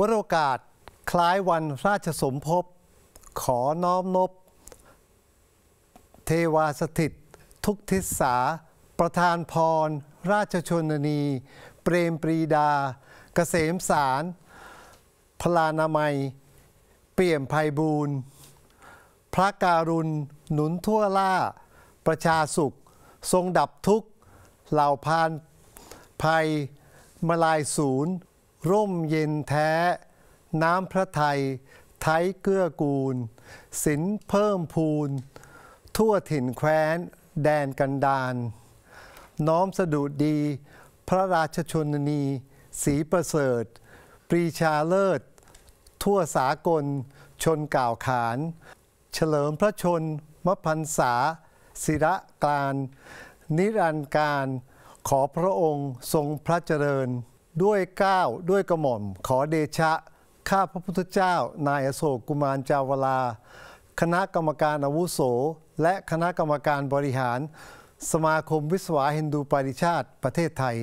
วโรกาส คล้ายวันราชสมภพขอน้อมนบ เทวาสถิตทุกทิศสาประธานพร ราชชนนี เปรมปรีดา เกษมสารพลานามัย เปี่ยมภัยบูรณ์พระการุณ หนุนทั่วล่า ประชาสุข ทรงดับทุกเหล่าพานภัยมาลายศูนย์ร่มเย็นแท้ น้ำพระไทย ไทยเกื้อกูล สินเพิ่มพูนทั่วถิ่นแคว้น แดนกันดานน้อมสะดุดดี พระราชชนนีสีประเสริฐปรีชาเลิศ ทั่วสากล ชนกล่าวขาน เฉลิมพระชนมพันษา ศิระการ นิรันการ ขอพระองค์ทรงพระเจริญด้วยก้าวด้วยกระหม่อมขอเดชะข้าพระพุทธเจ้านายโศกกุมารจาวลา คณะกรรมการอาวุโส และคณะกรรมการบริหาร สมาคมวิศวะฮินดูปาริชาติประเทศไทย